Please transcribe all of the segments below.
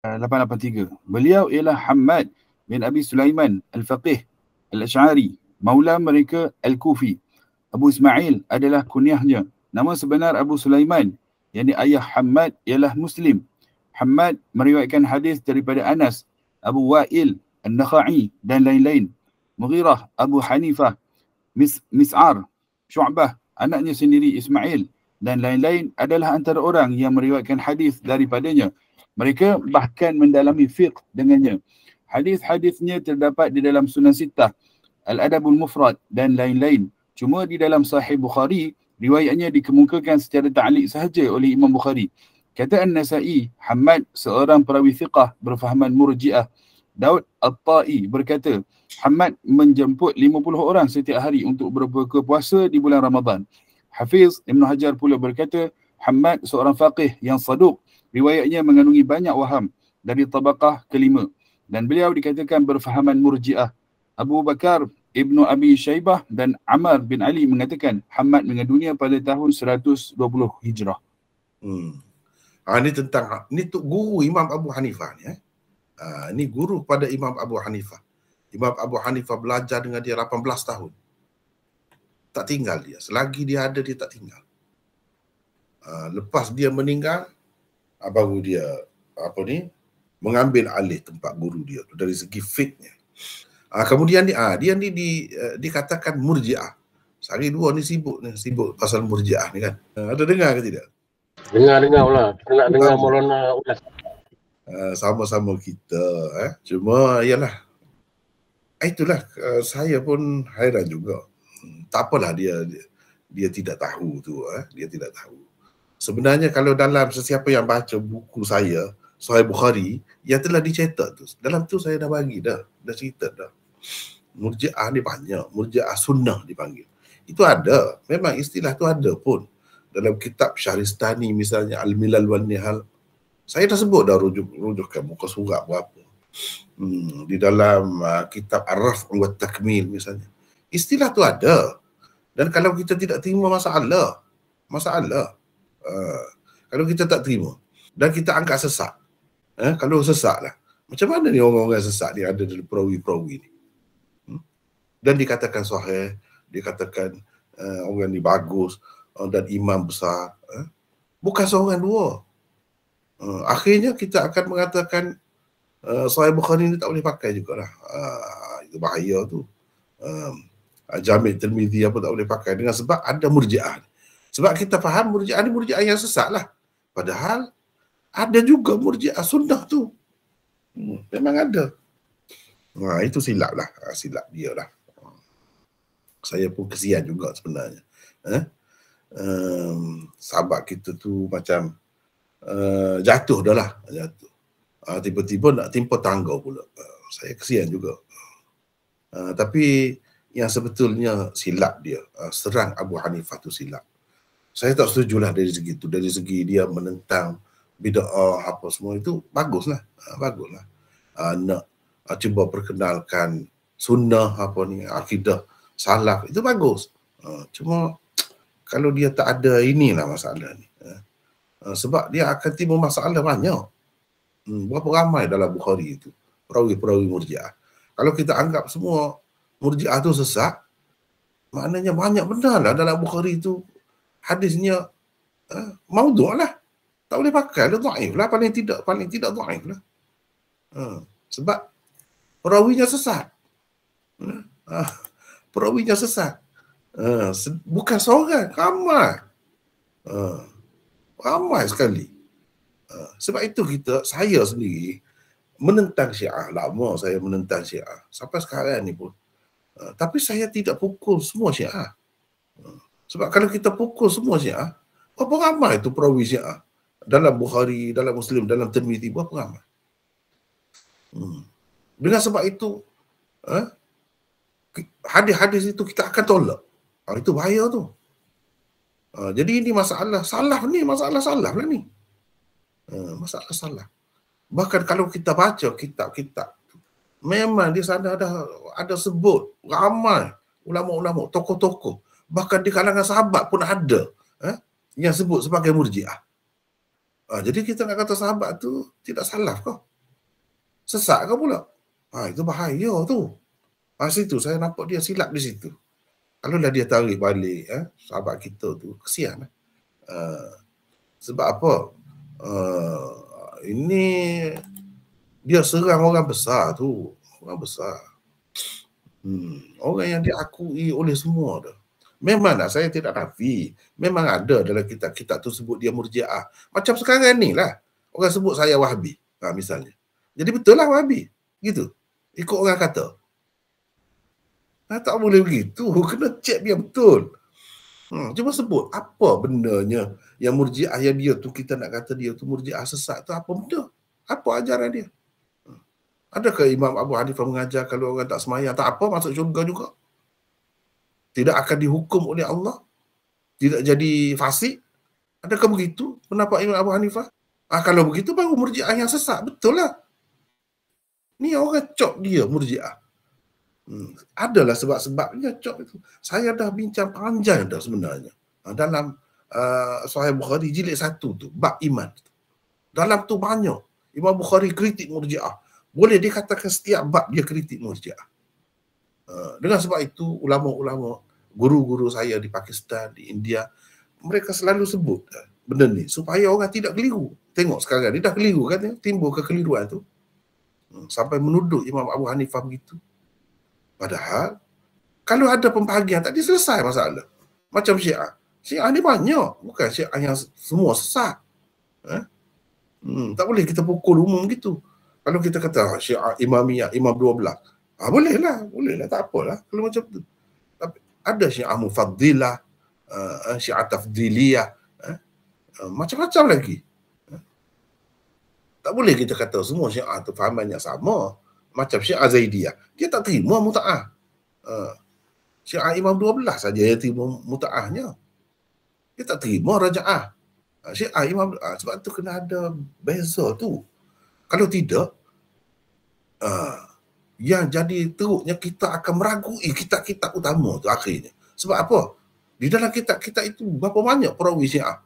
883. Eh, Beliau ialah Hamad bin Abi Sulaiman Al-Faqih Al-Ash'ari, maula mereka Al-Kufi. Abu Ismail adalah kunyahnya. Nama sebenar Abu Sulaiman, yakni ayah Hamad ialah Muslim. Hamad meriwayatkan hadis daripada Anas, Abu Wa'il, al nakhai dan lain-lain. Mughirah, Abu Hanifah, Mis- Mis'ar, anaknya sendiri Ismail dan lain-lain adalah antara orang yang meriwayatkan hadis daripadanya. Mereka bahkan mendalami fiqh dengannya. Hadis-hadisnya terdapat di dalam Sunan Sittah, Al-Adabul Mufrad dan lain-lain. Cuma di dalam Sahih Bukhari, riwayatnya dikemukakan secara ta'liq sahaja oleh Imam Bukhari. Kata An-Nasai, Hamad seorang perawi fiqah berfahaman murjiah. Daud Al-Ta'i berkata, Hamad menjemput 50 orang setiap hari untuk berbuka puasa di bulan Ramadan. Hafiz Ibn Hajar pula berkata, Hamad seorang faqih yang saduq Riwayatnya mengandungi banyak waham dari tabakah kelima dan beliau dikatakan berfahaman murjiah. Abu Bakar Ibnu Abi Shaybah dan Amar bin Ali mengatakan Hamad meninggal dunia pada tahun 120 Hijrah. Hmm. Ha, ini tentang ini tu guru Imam Abu Hanifah ni. Eh? Ha, ini guru pada Imam Abu Hanifah. Imam Abu Hanifah belajar dengan dia 18 tahun. Tak tinggal dia. Selagi dia ada dia tak tinggal. Ha, lepas dia meninggal, baru dia eh, apa ni mengambil alih tempat guru dia tu dari segi fitnya. Ah kemudian dia ah dia ni di eh, dikatakan murjiah. Sehari dua ni sibuk ni sibuk pasal murjiah ni kan. Ah, ada dengar ke tidak? Dengar-dengar lah. Kita nak dengar Maulana ulas. Ah, sama-sama kita eh. Cuma iyalah. Ah, itulah eh, saya pun hairan juga. Hmm, tak apalah dia dia, dia tidak tahu tu eh. Dia tidak tahu. Sebenarnya kalau dalam sesiapa yang baca buku saya, Sahih Bukhari, yang telah dicetak tu, dalam tu saya dah bagi dah, dah cerita dah. Murja'ah ni banyak, Murja'ah Sunnah dipanggil. Itu ada, memang istilah tu ada pun. Dalam kitab Syahristani misalnya, Al-Milal Wal-Nihal, saya dah sebut dah rujuk, rujukkan muka surat berapa. Hmm, di dalam uh, kitab Araf Ar Ruwat Takmil misalnya. Istilah tu ada. Dan kalau kita tidak terima masalah, masalah. Ah, kalau kita tak terima dan kita angkat sesak. Eh, kalau sesak lah. Macam mana ni orang-orang yang sesak ni ada dalam perawi-perawi ni? Hmm? Dan dikatakan suhaib, dikatakan uh, orang ni bagus uh, dan imam besar. Eh? Bukan seorang dua. Uh, akhirnya kita akan mengatakan uh, sahib Bukhari ni tak boleh pakai jugalah. Uh, itu bahaya tu. Um, Jamil Termizi apa tak boleh pakai. Dengan sebab ada murjiah sebab kita faham murji'ah ni murji'ah yang sesat lah. Padahal ada juga murji'ah sunnah tu. Hmm, memang ada. Ha, itu silap lah. Ha, silap dia lah. Saya pun kesian juga sebenarnya. Eh? Um, sahabat kita tu macam uh, jatuh dah lah. Jatuh. Ah, tiba-tiba nak timpa tangga pula. Ha, saya kesian juga. Ha, tapi yang sebetulnya silap dia. Ha, serang Abu Hanifah tu silap saya tak setuju lah dari segi itu. Dari segi dia menentang bid'ah apa semua itu baguslah, lah. Bagus lah. Ah, nak uh, cuba perkenalkan sunnah apa ni, akidah salaf itu bagus. Uh, cuma kalau dia tak ada inilah masalah ni. Uh, sebab dia akan timbul masalah banyak. Hmm, berapa ramai dalam Bukhari itu. Perawi-perawi murjiah. Kalau kita anggap semua murjiah itu sesat, maknanya banyak benda lah dalam Bukhari itu hadisnya uh, eh, maudhu' lah. Tak boleh pakai, dia dhaif lah. Paling tidak, paling tidak dhaif lah. Uh, sebab perawinya sesat. Uh, perawinya sesat. Uh, se- bukan seorang, ramai. Uh, ramai sekali. Uh, sebab itu kita, saya sendiri, menentang syiah. Lama saya menentang syiah. Sampai sekarang ni pun. Uh, tapi saya tidak pukul semua syiah. Uh, sebab kalau kita pukul semua Syiah, berapa ramai tu perawi Syiah? Dalam Bukhari, dalam Muslim, dalam Tirmidhi, berapa ramai? Hmm. Dengan sebab itu, eh, hadis-hadis itu kita akan tolak. Ha, itu bahaya tu. Ha, jadi ini masalah salah ni, masalah salah lah ni. Ha, masalah salah. Bahkan kalau kita baca kitab-kitab Memang di sana ada ada sebut ramai ulama-ulama tokoh-tokoh bahkan di kalangan sahabat pun ada eh, yang sebut sebagai murjiah. Ah, jadi kita nak kata sahabat tu tidak salah kau. Sesat kau pula. Ah, itu bahaya tu. Pas ah, itu saya nampak dia silap di situ. Kalau dah dia tarik balik eh, sahabat kita tu kesian. Eh. Uh, sebab apa? Uh, ini dia serang orang besar tu. Orang besar. Hmm, orang yang diakui oleh semua tu. Memanglah saya tidak nafi. Memang ada dalam kitab-kitab tu sebut dia murjiah. Macam sekarang ni lah. Orang sebut saya wahabi. Ha, misalnya. Jadi betul lah wahabi. Gitu. Ikut orang kata. Nah, ha, tak boleh begitu. Kena cek dia betul. Hmm, ha, cuba sebut apa benarnya yang murjiah yang dia tu kita nak kata dia tu murjiah sesat tu apa benda? Apa ajaran dia? Ha. Adakah Imam Abu Hanifah mengajar kalau orang tak semayang tak apa masuk syurga juga? tidak akan dihukum oleh Allah tidak jadi fasik adakah begitu pendapat Imam Abu Hanifah ah kalau begitu baru murjiah yang sesat betul lah ni orang cop dia murjiah hmm. adalah sebab-sebabnya cop itu saya dah bincang panjang dah sebenarnya ah, dalam uh, Sahih Bukhari jilid satu tu bab iman dalam tu banyak Imam Bukhari kritik murjiah boleh dikatakan setiap bab dia kritik murjiah Eh, dengan sebab itu ulama-ulama guru-guru saya di Pakistan di India mereka selalu sebut uh, benda ni supaya orang tidak keliru tengok sekarang ni dah keliru kan eh, timbul kekeliruan tu hmm, sampai menuduh Imam Abu Hanifah begitu padahal kalau ada pembahagian tadi selesai masalah macam Syiah Syiah ni banyak bukan Syiah yang semua sesat eh? hmm, tak boleh kita pukul umum gitu kalau kita kata ah, Syiah Imamiyah Imam dua 12 Ah ha, boleh lah, boleh lah tak apalah kalau macam tu. Tapi ada syiah mufaddilah, uh, eh, eh, syiah tafdiliyah, eh, eh? macam-macam lagi. Tak boleh kita kata semua syiah tu fahamannya sama. Macam syiah Zaidiyah. Dia tak terima muta'ah. Uh, syiah Imam 12 saja yang terima muta'ahnya. Dia tak terima raja'ah. Uh, ah, syiah Imam uh, sebab tu kena ada beza tu. Kalau tidak, uh, yang jadi teruknya kita akan meragui kitab-kitab utama tu akhirnya. Sebab apa? Di dalam kitab-kitab itu berapa banyak perawi syiah?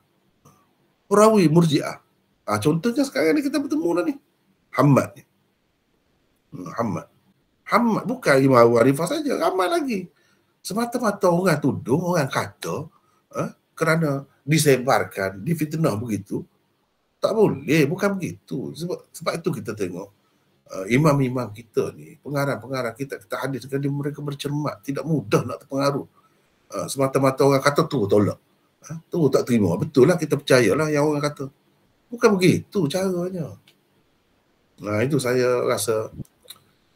Perawi murjiah. Ha, contohnya sekarang ni kita bertemu lah ni. Hamad ni. Hmm, Hamad. Hamad bukan Imam Abu Arifah saja. Ramai lagi. Semata-mata orang tuduh, orang kata eh, kerana disebarkan, difitnah begitu. Tak boleh. Bukan begitu. Sebab, sebab itu kita tengok uh, imam-imam kita ni, pengarah-pengarah kita, kita hadis, kan, mereka bercermat. Tidak mudah nak terpengaruh. Uh, semata-mata orang kata tu tolak. Uh, tu tak terima. Betul lah kita percayalah yang orang kata. Bukan begitu caranya. Nah itu saya rasa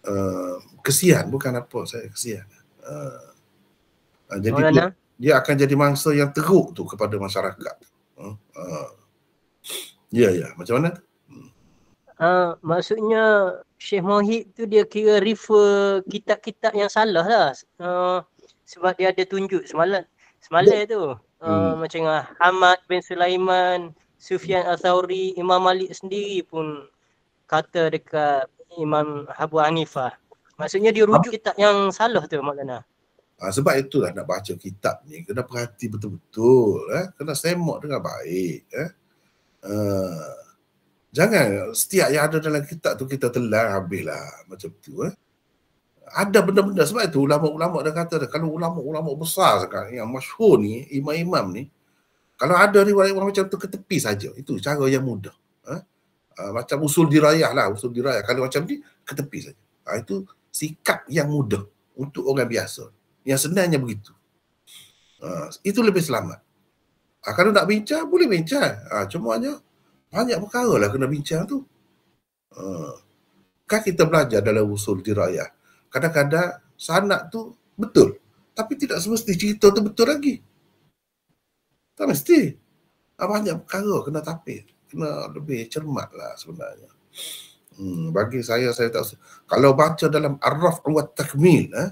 uh, kesian. Bukan apa saya kesian. Uh, uh, jadi dia, dia akan jadi mangsa yang teruk tu kepada masyarakat. Ya, uh, uh, ya. Yeah, yeah. Macam mana tu? Ha, maksudnya Syekh Mohib tu dia kira refer kitab-kitab yang salah lah uh, sebab dia ada tunjuk semalam semalam tu uh, hmm. macam uh, Ahmad bin Sulaiman Sufian Al-Thawri Imam Malik sendiri pun kata dekat Imam Abu Hanifah maksudnya dia rujuk ha? kitab yang salah tu maknanya ha, sebab itulah nak baca kitab ni kena perhati betul-betul eh? kena semok dengan baik eh? uh. Jangan setiap yang ada dalam kitab tu kita telan habis lah macam tu eh. Ada benda-benda sebab itu ulama-ulama dah kata dah, kalau ulama-ulama besar sekarang yang masyhur ni imam-imam ni kalau ada riwayat orang macam tu ke tepi saja itu cara yang mudah. Eh? Uh, macam usul dirayah lah usul dirayah kalau macam ni ke tepi saja. Ha, itu sikap yang mudah untuk orang biasa. Yang senangnya begitu. Ha, itu lebih selamat. Ha, kalau nak bincang, boleh bincang. Ha, cuma aja banyak perkara lah kena bincang tu. Eh, kan kita belajar dalam usul dirayah. Kadang-kadang sanak tu betul. Tapi tidak semesti cerita tu betul lagi. Tak mesti. Ah, banyak perkara kena tapi. Kena lebih cermat lah sebenarnya. Hmm, bagi saya, saya tak Kalau baca dalam Arraf Awad Takmil, eh,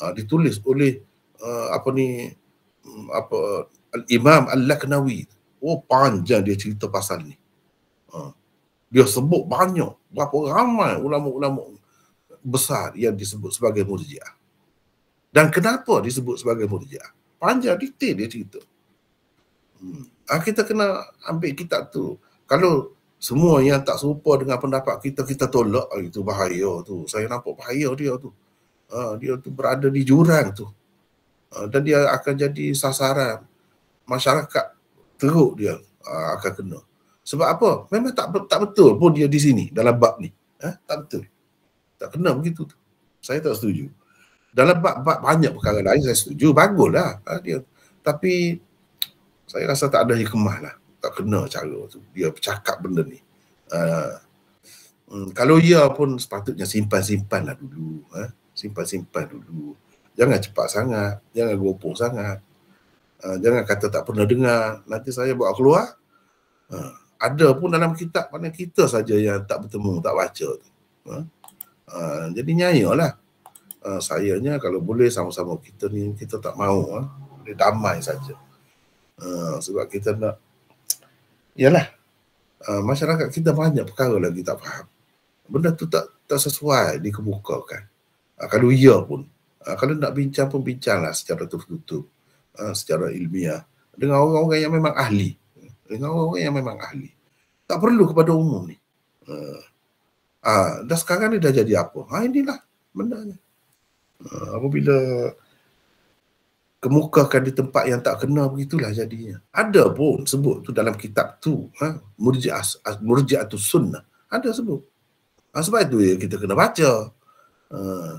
ah, ditulis oleh uh, apa ni hmm, apa Al-Imam Al-Laknawi. Oh panjang dia cerita pasal ni. Ha. Dia sebut banyak, berapa ramai ulama-ulama besar yang disebut sebagai murjiah. Dan kenapa disebut sebagai murjiah? Panjang detail dia cerita. Hmm. Ha, kita kena ambil kitab tu. Kalau semua yang tak serupa dengan pendapat kita, kita tolak, ah, itu bahaya tu. Saya nampak bahaya dia tu. Ha, dia tu berada di jurang tu. Ha, dan dia akan jadi sasaran masyarakat teruk dia ha, akan kena. Ha, sebab apa? Memang tak tak betul pun dia di sini dalam bab ni. Eh, tak betul. Tak kena begitu. Saya tak setuju. Dalam bab-bab banyak perkara lain saya setuju. Baguslah eh, dia. Tapi saya rasa tak ada hikmah lah. Tak kena cara tu. Dia bercakap benda ni. Uh, kalau ia ya pun sepatutnya simpan-simpan lah dulu. Eh. Simpan-simpan dulu. Jangan cepat sangat. Jangan gopoh sangat. Uh, jangan kata tak pernah dengar. Nanti saya bawa keluar. Uh, ada pun dalam kitab mana kita saja yang tak bertemu tak baca tu ha? ha, jadi nyayalah ha, sayanya kalau boleh sama-sama kita ni kita tak mahu ha? boleh damai saja ha, sebab kita nak iyalah ha, masyarakat kita banyak perkara lagi tak faham benda tu tak tak sesuai dikemukakan ha, kalau iya pun ha, kalau nak bincang pun bincanglah secara tertutup ha, secara ilmiah dengan orang-orang yang memang ahli dengan orang-orang yang memang ahli. Tak perlu kepada umum ni. Uh, uh, dah sekarang ni dah jadi apa? Ha, inilah benda ni. Uh, ah, apabila kemukakan di tempat yang tak kena begitulah jadinya. Ada pun sebut tu dalam kitab tu. Ha? Murji'at murji tu sunnah. Ada sebut. Ha, sebab itu ya, kita kena baca. Uh,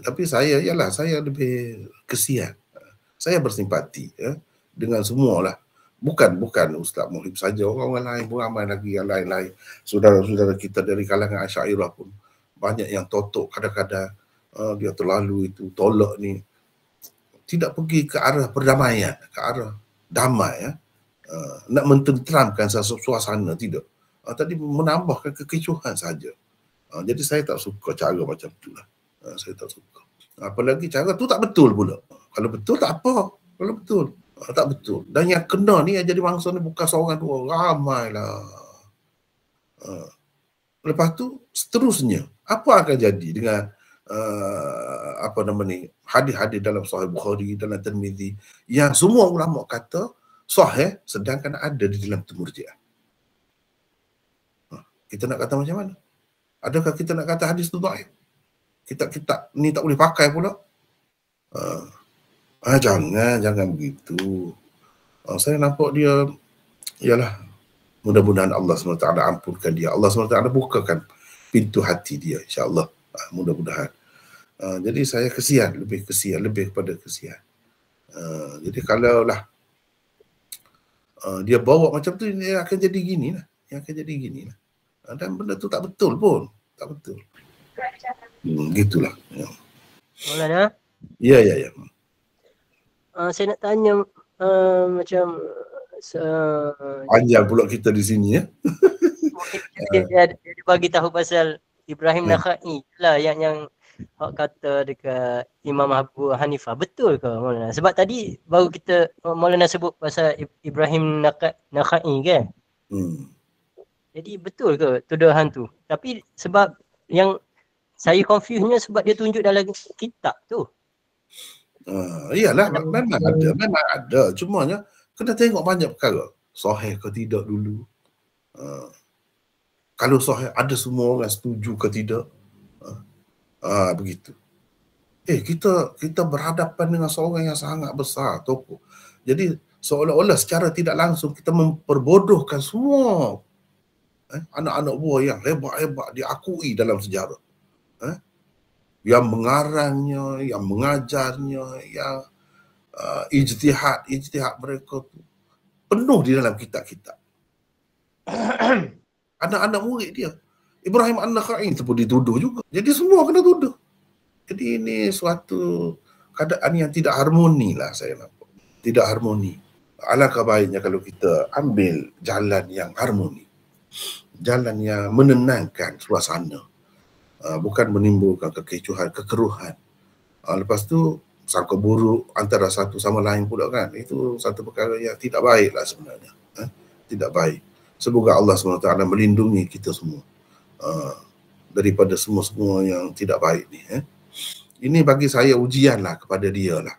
tapi saya, ialah saya lebih kesian. Saya bersimpati ya, dengan semualah Bukan, bukan Ustaz Muhib saja. Orang-orang lain pun ramai lagi yang lain-lain. Saudara-saudara kita dari kalangan Asyairah pun. Banyak yang totok kadang-kadang. Uh, dia terlalu itu, tolak ni. Tidak pergi ke arah perdamaian. Ke arah damai. Ya. Uh, nak mententeramkan suasana, tidak. Uh, tadi menambahkan kekecohan saja. Uh, jadi saya tak suka cara macam tu lah. Uh, saya tak suka. Apalagi cara tu tak betul pula. Kalau betul tak apa. Kalau betul. Ha, tak betul. Dan yang kena ni yang jadi mangsa ni bukan seorang dua. lah. Ha. Lepas tu seterusnya. Apa akan jadi dengan uh, apa nama ni hadis-hadis dalam sahih Bukhari dalam Tirmizi yang semua ulama kata sahih sedangkan ada di dalam temurjiah. Ha. Kita nak kata macam mana? Adakah kita nak kata hadis tu dhaif? Kita kita ni tak boleh pakai pula. Ha. Ah jangan jangan begitu. Ah, saya nampak dia ialah mudah-mudahan Allah SWT ampunkan dia. Allah SWT bukakan pintu hati dia insya-Allah. Ah, mudah-mudahan. Ah, jadi saya kesian, lebih kesian, lebih kepada kesian. Ah, jadi kalaulah ah, dia bawa macam tu dia akan jadi gini lah. Dia akan jadi gini lah. Ah, dan benda tu tak betul pun. Tak betul. Hmm, gitulah. Ya. Ah? Ya, ya, ya uh, saya nak tanya uh, macam uh, panjang pula kita di sini ya. dia, dia, dia, dia bagi tahu pasal Ibrahim yeah. Nakhai lah yang yang hak kata dekat Imam Abu Hanifah betul ke Maulana? Sebab tadi baru kita Maulana sebut pasal Ibrahim Nakhai kan? Hmm. Jadi betul ke tuduhan tu? Tapi sebab yang saya confuse-nya sebab dia tunjuk dalam kitab tu. Ah, iyalah hmm. memang ada memang ada cuma cumanya kena tengok banyak perkara sahih ke tidak dulu uh, kalau sahih ada semua orang setuju ke tidak uh, uh, begitu eh kita kita berhadapan dengan seorang yang sangat besar tokoh jadi seolah-olah secara tidak langsung kita memperbodohkan semua eh, anak-anak buah yang hebat-hebat diakui dalam sejarah eh yang mengarangnya, yang mengajarnya, yang uh, ijtihad, ijtihad mereka tu penuh di dalam kitab-kitab. Anak-anak murid dia. Ibrahim An-Nakhai pun dituduh juga. Jadi semua kena tuduh. Jadi ini suatu keadaan yang tidak harmoni lah saya nampak. Tidak harmoni. Alangkah baiknya kalau kita ambil jalan yang harmoni. Jalan yang menenangkan suasana. Uh, bukan menimbulkan kekecohan, kekeruhan. Uh, lepas tu sangka buruk antara satu sama lain pula kan. Itu satu perkara yang tidak baik lah sebenarnya. Eh? Tidak baik. Semoga Allah SWT melindungi kita semua. Uh, daripada semua-semua yang tidak baik ni. Eh? Ini bagi saya ujian lah kepada dia lah.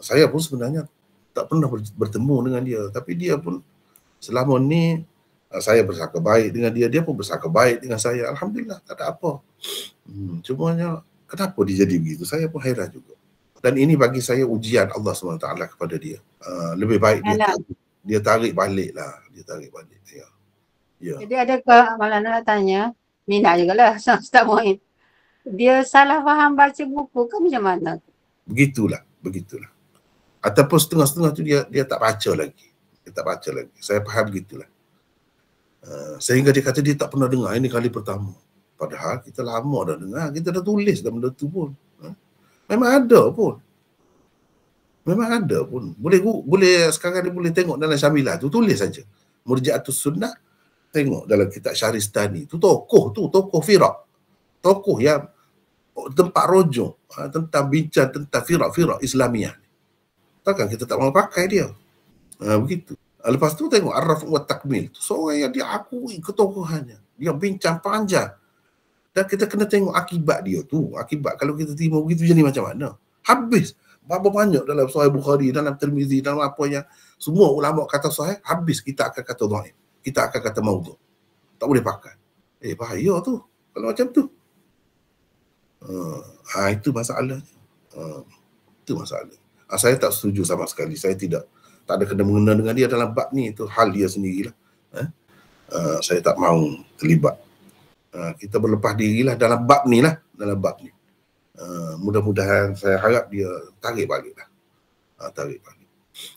Saya pun sebenarnya tak pernah bertemu dengan dia. Tapi dia pun selama ni Eh, saya bersangka baik dengan dia, dia pun bersangka baik dengan saya. Alhamdulillah, tak ada apa. Hmm, cumanya, kenapa dia jadi begitu? Saya pun hairan juga. Dan ini bagi saya ujian Allah SWT kepada dia. Uh, lebih baik dia, dia tarik balik lah. Dia tarik balik. Ya. Ya. Jadi ada ke Malana nak tanya? Mina juga lah. Ustaz Muin. Dia salah faham baca buku ke macam mana? Begitulah. Begitulah. Ataupun setengah-setengah tu dia dia tak baca lagi. Dia tak baca lagi. Saya faham begitulah. Ah, sehingga dia kata dia tak pernah dengar ini kali pertama padahal kita lama dah dengar kita dah tulis dah benda tu pun ha? memang ada pun memang ada pun boleh boleh sekarang ni boleh tengok dalam syamilah tu tulis saja murjiatus sunnah tengok dalam kitab syaristani tu tokoh tu tokoh firak tokoh ya tempat rojok ha, tentang bincang tentang firak-firak islamiah takkan kita tak mau pakai dia ha, begitu Lepas tu tengok Araf wa Takmil. Tu seorang yang diakui ketokohannya. Dia bincang panjang. Dan kita kena tengok akibat dia tu. Akibat kalau kita terima begitu jadi macam mana. Habis. Berapa banyak dalam Sahih Bukhari, dalam Tirmizi, dalam apa yang semua ulama kata Sahih, habis kita akan kata Zahid. Kita akan kata Maudu. Tak boleh pakai. Eh, bahaya tu. Kalau macam tu. Uh, ha, itu masalah. Uh, ah, itu masalah. Uh, saya tak setuju sama sekali. Saya tidak tak ada kena mengena dengan dia dalam bab ni itu hal dia sendirilah eh? uh, saya tak mau terlibat uh, kita berlepas dirilah dalam bab ni lah dalam bab ni uh, mudah-mudahan saya harap dia tarik balik lah uh, tarik balik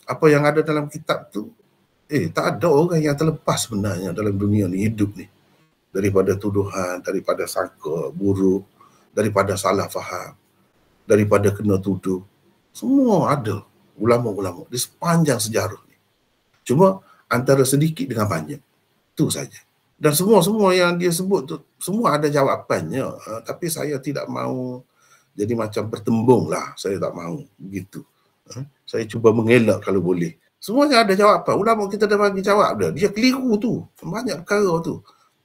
apa yang ada dalam kitab tu eh tak ada orang yang terlepas sebenarnya dalam dunia ni hidup ni daripada tuduhan daripada sangka buruk daripada salah faham daripada kena tuduh semua ada ulama-ulama di sepanjang sejarah ni. Cuma antara sedikit dengan banyak. itu saja. Dan semua-semua yang dia sebut tu semua ada jawapannya. Uh, tapi saya tidak mahu jadi macam bertembung lah. Saya tak mahu begitu. Uh, saya cuba mengelak kalau boleh. Semuanya ada jawapan. Ulama kita dah bagi jawab dah. Dia keliru tu. Banyak perkara tu.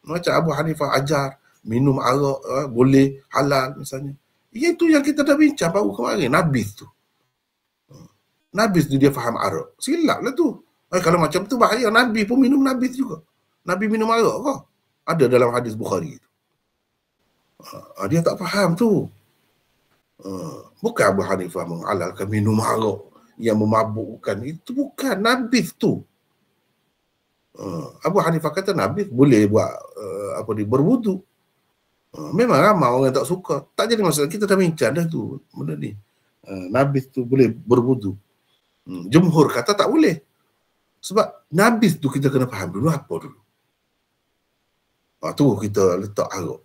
Macam Abu Hanifah ajar minum arak uh, boleh halal misalnya. Itu yang kita dah bincang baru kemarin. Nabi tu. Nabi tu dia faham Arab. Silap lah tu. Eh, kalau macam tu bahaya. Nabi pun minum Nabi juga. Nabi minum Arab kah? Ada dalam hadis Bukhari tu. Ha, dia tak faham tu. Ha, bukan Abu Hanifah menghalalkan minum Arab yang memabukkan. Itu bukan Nabi tu. Ha, Abu Hanifah kata Nabi boleh buat uh, apa ni, berwudu. Ha, memang ramai orang tak suka. Tak jadi masalah. Kita dah bincang dah tu. Benda ni. Nabi tu boleh berbudu Hmm, jumhur kata tak boleh. Sebab Nabi tu kita kena faham dulu apa dulu. Ah, tu kita letak arak.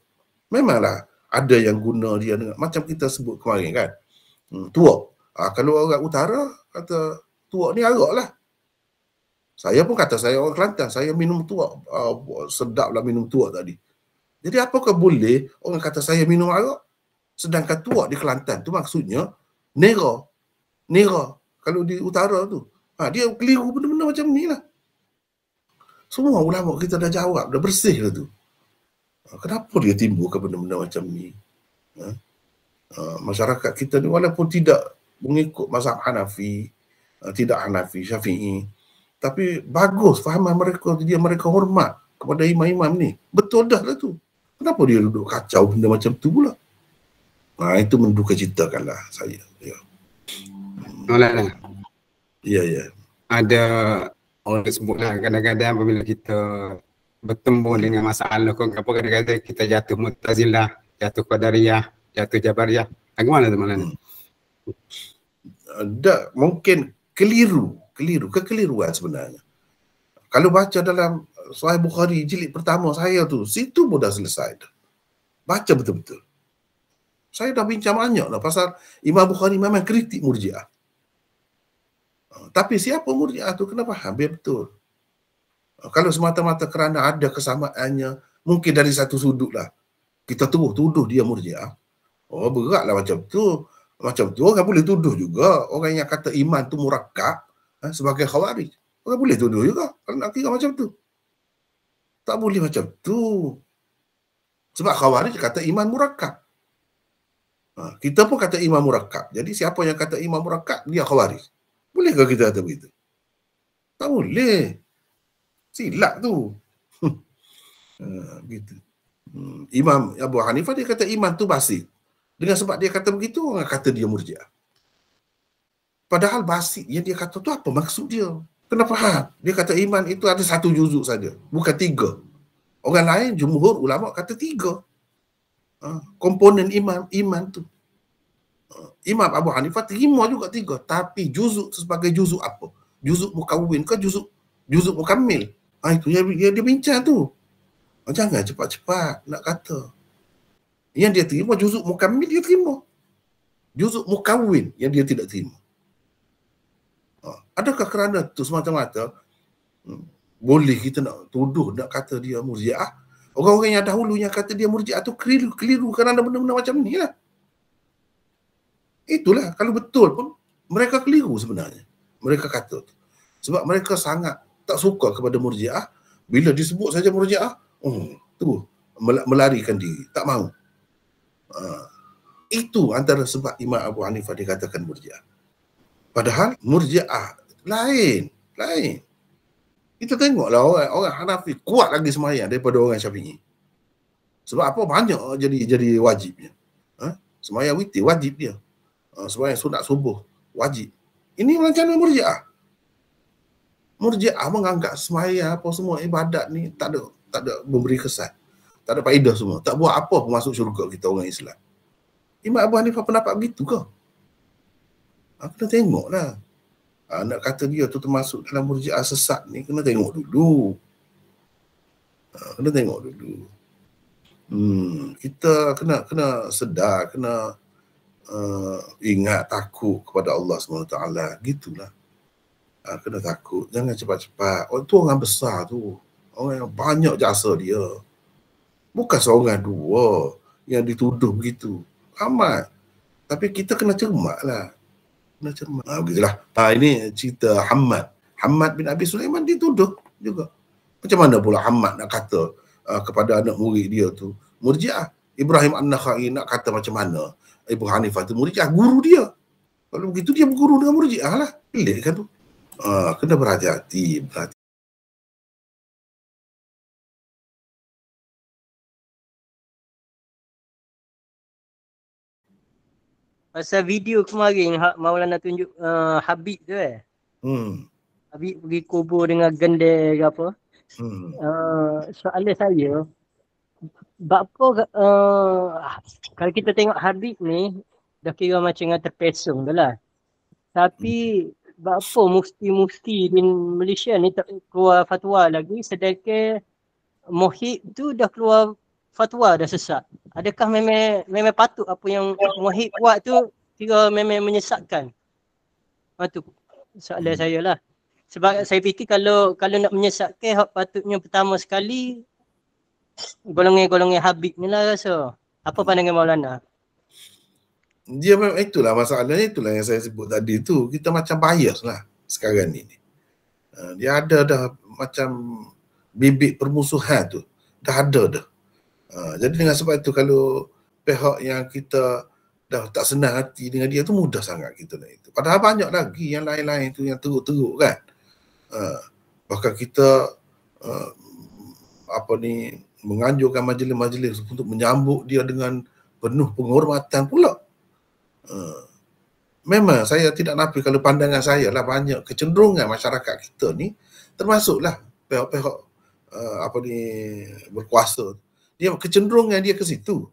Memanglah ada yang guna dia dengan macam kita sebut kemarin kan. Hmm, tuak. Ha, kalau orang utara kata tuak ni arak lah. Saya pun kata saya orang Kelantan. Saya minum tuak. Uh, sedap lah minum tuak tadi. Jadi apakah boleh orang kata saya minum arak? Sedangkan tuak di Kelantan tu maksudnya nera. Nera kalau di utara tu. Ha, dia keliru benda-benda macam ni lah. Semua ulama kita dah jawab, dah bersih lah tu. Ha, kenapa dia timbul ke benda-benda macam ni? Ha? Ha, masyarakat kita ni walaupun tidak mengikut mazhab Hanafi, ha, tidak Hanafi, Syafi'i, tapi bagus fahaman mereka, dia mereka hormat kepada imam-imam ni. Betul dah lah tu. Kenapa dia duduk kacau benda macam tu pula? Ha, itu mendukacitakanlah saya. Ya. Yeah. Nolan lah. Ya, ya. Ada orang sebut lah kadang-kadang apabila kita bertemu dengan masalah kau apa kadang-kadang kita jatuh mutazilah, jatuh qadariyah, jatuh jabariyah. Bagaimana tu malam? Hmm. Ada uh, mungkin keliru, keliru, kekeliruan sebenarnya. Kalau baca dalam uh, Sahih Bukhari jilid pertama saya tu, situ pun dah selesai dah. Baca betul-betul. Saya dah bincang banyak lah pasal Imam Bukhari memang kritik murjiah. Oh, tapi siapa murji'ah tu kena faham, biar betul. Oh, kalau semata-mata kerana ada kesamaannya, mungkin dari satu sudut lah. Kita tuduh, tuduh dia murji'ah. Oh lah macam tu. Macam tu orang boleh tuduh juga. Orang yang kata iman tu murakab eh, ah, sebagai khawarij. Orang boleh tuduh juga. Kalau nak kira macam tu. Tak boleh macam tu. Sebab khawarij kata iman murakab. Ah, kita pun kata iman murakab. Jadi siapa yang kata iman murakab, dia khawarij bolehkah kita kata begitu? Tak boleh. Silap tu. Hmm. Ah, gitu. Hmm. Imam Abu Hanifah dia kata iman tu basi Dengan sebab dia kata begitu, orang kata dia murjia. Padahal basi yang dia kata tu apa maksud dia? Kenapa? Ha? Dia kata iman itu ada satu juzuk saja. Bukan tiga. Orang lain, jumhur, ulama kata tiga. Ha, komponen iman iman tu. Eh, Imam Abu Hanifah terima juga tiga tapi juzuk sebagai juzuk apa? Juzuk mukawin ke juzuk juzuk mukammil? Ha, itu yang, yang dia bincang tu. Oh, jangan cepat-cepat nak kata. Yang dia terima juzuk mukammil dia terima. Juzuk mukawin yang dia tidak terima. Ha, adakah kerana tu semata-mata hmm, boleh kita nak tuduh nak kata dia murjiah? Orang-orang yang dahulunya kata dia murjiah tu keliru, keliru kerana benda-benda macam ni lah. Itulah kalau betul pun mereka keliru sebenarnya. Mereka kata tu. Sebab mereka sangat tak suka kepada murjiah. Bila disebut saja murjiah, oh, tu melarikan diri. Tak mahu. Ha. Itu antara sebab Imam Abu Hanifah dikatakan murjiah. Padahal murjiah lain. Lain. Kita tengoklah orang, orang Hanafi kuat lagi semayang daripada orang Syafi'i. Sebab apa banyak jadi jadi wajibnya. Ha? Semayang witi wajib dia uh, yang sunat subuh wajib. Ini melancar murjiah. Murjiah menganggap semaya apa semua ibadat ni tak ada tak ada memberi kesan. Tak ada faedah semua. Tak buat apa pun masuk syurga kita orang Islam. Imam Abu Hanifah pendapat begitu ke? Ha, kena tengoklah. Ha, nak kata dia tu termasuk dalam murjiah sesat ni kena tengok dulu. Ha, kena tengok dulu. Hmm, kita kena kena sedar, kena uh, ingat takut kepada Allah SWT. Gitulah. Uh, kena takut. Jangan cepat-cepat. Oh, itu orang besar tu. Orang yang banyak jasa dia. Bukan seorang dua yang dituduh begitu. Amat. Tapi kita kena cermat lah. Kena cermat. Ha, begitulah. Ha, ini cerita Hamad. Hamad bin Abi Sulaiman dituduh juga. Macam mana pula Hamad nak kata uh, kepada anak murid dia tu. Murjiah. Ibrahim An-Nakhai nak kata macam mana. Ibu Hanifah tu murjiah guru dia kalau begitu dia berguru dengan murjiah lah pilih kan tu uh, kena berhati-hati berhati Pasal video kemarin ha- Maulana tunjuk uh, Habib tu eh. Hmm. Habib pergi kubur dengan gender ke apa. Hmm. Uh, soalan saya, sebab apa uh, eh, kalau kita tengok Habib ni dah kira macam yang terpesong dah lah. Tapi sebab apa mufti-mufti di Malaysia ni tak keluar fatwa lagi sedangkan Mohib tu dah keluar fatwa dah sesat. Adakah memang memang patut apa yang Mohib buat tu kira memang menyesatkan? Patut soalan saya lah. Sebab saya fikir kalau kalau nak menyesatkan patutnya pertama sekali golongan-golongan Habib ni lah rasa. Apa pandangan Maulana? Dia memang eh, itulah masalahnya itulah yang saya sebut tadi tu. Kita macam bias lah sekarang ni. Uh, dia ada dah macam bibit permusuhan tu. Dah ada dah. Eh, jadi dengan sebab itu kalau pihak yang kita dah tak senang hati dengan dia tu mudah sangat kita nak itu. Padahal banyak lagi yang lain-lain tu yang teruk-teruk kan. bahkan kita apa ni menganjurkan majlis-majlis untuk menyambut dia dengan penuh penghormatan pula. Uh, memang saya tidak nafi kalau pandangan saya lah banyak kecenderungan masyarakat kita ni termasuklah pihak-pihak uh, apa ni berkuasa. Dia kecenderungan dia ke situ.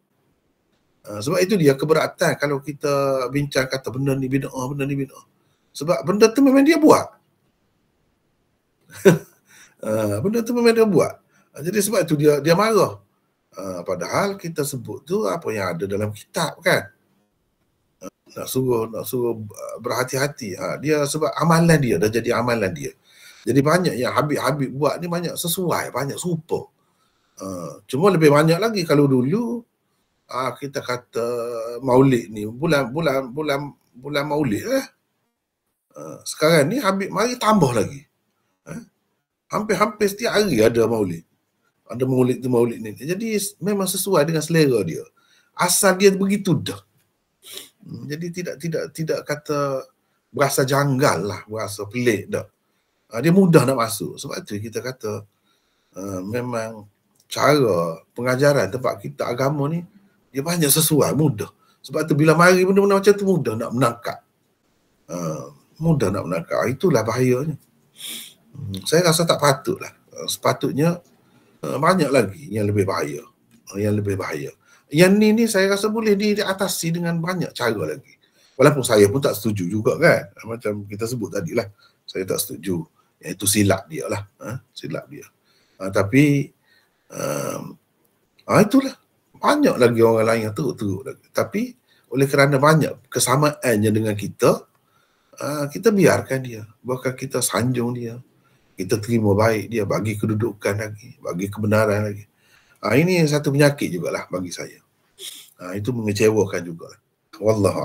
Uh, sebab itu dia keberatan kalau kita bincang kata benda ni oh benda ni oh. Sebab benda tu memang dia buat. uh, benda tu memang dia buat. Jadi sebab itu dia dia marah. Uh, padahal kita sebut tu apa yang ada dalam kitab kan. Uh, nak suruh nak suruh ah, berhati-hati. Ha, dia sebab amalan dia dah jadi amalan dia. Jadi banyak yang Habib-Habib buat ni banyak sesuai, banyak serupa. Uh, cuma lebih banyak lagi kalau dulu uh, kita kata maulid ni bulan bulan bulan bulan maulid eh. sekarang ni Habib mari tambah lagi. Eh? Hampir-hampir setiap hari ada maulid ada maulid tu maulid ni. Jadi memang sesuai dengan selera dia. Asal dia begitu dah. Hmm, jadi tidak tidak tidak kata berasa janggal lah, berasa pelik dah. Ah, dia mudah nak masuk. Sebab tu kita kata uh, memang cara pengajaran tempat kita agama ni dia banyak sesuai, mudah. Sebab tu bila mari benda-benda macam tu mudah nak menangkap. Uh, mudah nak menangkap. Itulah bahayanya. Hmm. Saya rasa tak patutlah. Uh, sepatutnya Eh, banyak lagi yang lebih bahaya eh, yang lebih bahaya yang ni ni saya rasa boleh diatasi dengan banyak cara lagi walaupun saya pun tak setuju juga kan eh, macam kita sebut tadi lah saya tak setuju itu silap dia lah ha? silap dia ha, tapi um, ha, itulah banyak lagi orang lain yang teruk-teruk lagi. tapi oleh kerana banyak kesamaannya dengan kita uh, kita biarkan dia bahkan kita sanjung dia kita terima baik dia bagi kedudukan lagi bagi kebenaran lagi ha, ini satu penyakit jugalah bagi saya ha, itu mengecewakan juga wallahu